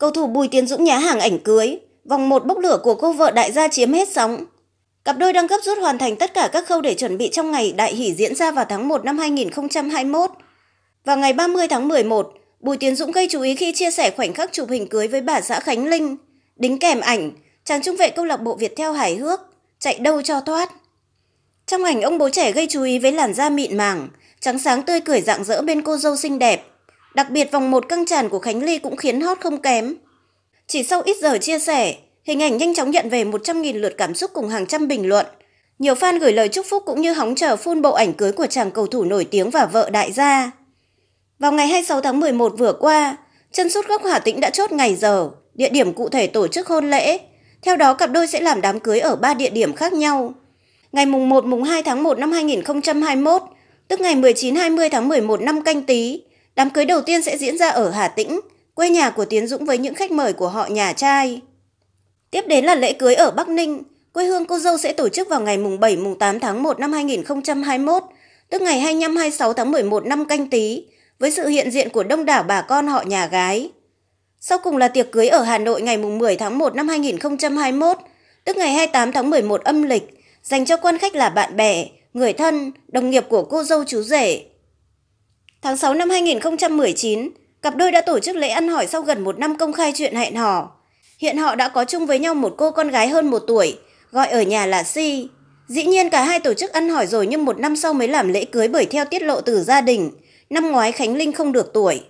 Cầu thủ Bùi Tiến Dũng nhá hàng ảnh cưới, vòng một bốc lửa của cô vợ đại gia chiếm hết sóng. Cặp đôi đang gấp rút hoàn thành tất cả các khâu để chuẩn bị trong ngày đại hỷ diễn ra vào tháng 1 năm 2021. Vào ngày 30 tháng 11, Bùi Tiến Dũng gây chú ý khi chia sẻ khoảnh khắc chụp hình cưới với bà xã Khánh Linh. Đính kèm ảnh, chàng trung vệ câu lạc bộ Việt theo hài hước, chạy đâu cho thoát. Trong ảnh ông bố trẻ gây chú ý với làn da mịn màng, trắng sáng tươi cười rạng rỡ bên cô dâu xinh đẹp. Đặc biệt vòng một căng tràn của Khánh Ly cũng khiến hot không kém. Chỉ sau ít giờ chia sẻ, hình ảnh nhanh chóng nhận về 100.000 lượt cảm xúc cùng hàng trăm bình luận. Nhiều fan gửi lời chúc phúc cũng như hóng chờ phun bộ ảnh cưới của chàng cầu thủ nổi tiếng và vợ đại gia. Vào ngày 26 tháng 11 vừa qua, chân sút gốc Hà Tĩnh đã chốt ngày giờ, địa điểm cụ thể tổ chức hôn lễ. Theo đó, cặp đôi sẽ làm đám cưới ở 3 địa điểm khác nhau. Ngày mùng 1 mùng 2 tháng 1 năm 2021, tức ngày 19 20 tháng 11 năm canh tí, Đám cưới đầu tiên sẽ diễn ra ở Hà Tĩnh, quê nhà của Tiến Dũng với những khách mời của họ nhà trai. Tiếp đến là lễ cưới ở Bắc Ninh, quê hương cô dâu sẽ tổ chức vào ngày mùng 7 mùng 8 tháng 1 năm 2021, tức ngày 25 26 tháng 11 năm canh tí, với sự hiện diện của đông đảo bà con họ nhà gái. Sau cùng là tiệc cưới ở Hà Nội ngày mùng 10 tháng 1 năm 2021, tức ngày 28 tháng 11 âm lịch, dành cho quan khách là bạn bè, người thân, đồng nghiệp của cô dâu chú rể. Tháng 6 năm 2019, cặp đôi đã tổ chức lễ ăn hỏi sau gần một năm công khai chuyện hẹn hò. Hiện họ đã có chung với nhau một cô con gái hơn một tuổi, gọi ở nhà là Si. Dĩ nhiên cả hai tổ chức ăn hỏi rồi nhưng một năm sau mới làm lễ cưới bởi theo tiết lộ từ gia đình. Năm ngoái Khánh Linh không được tuổi.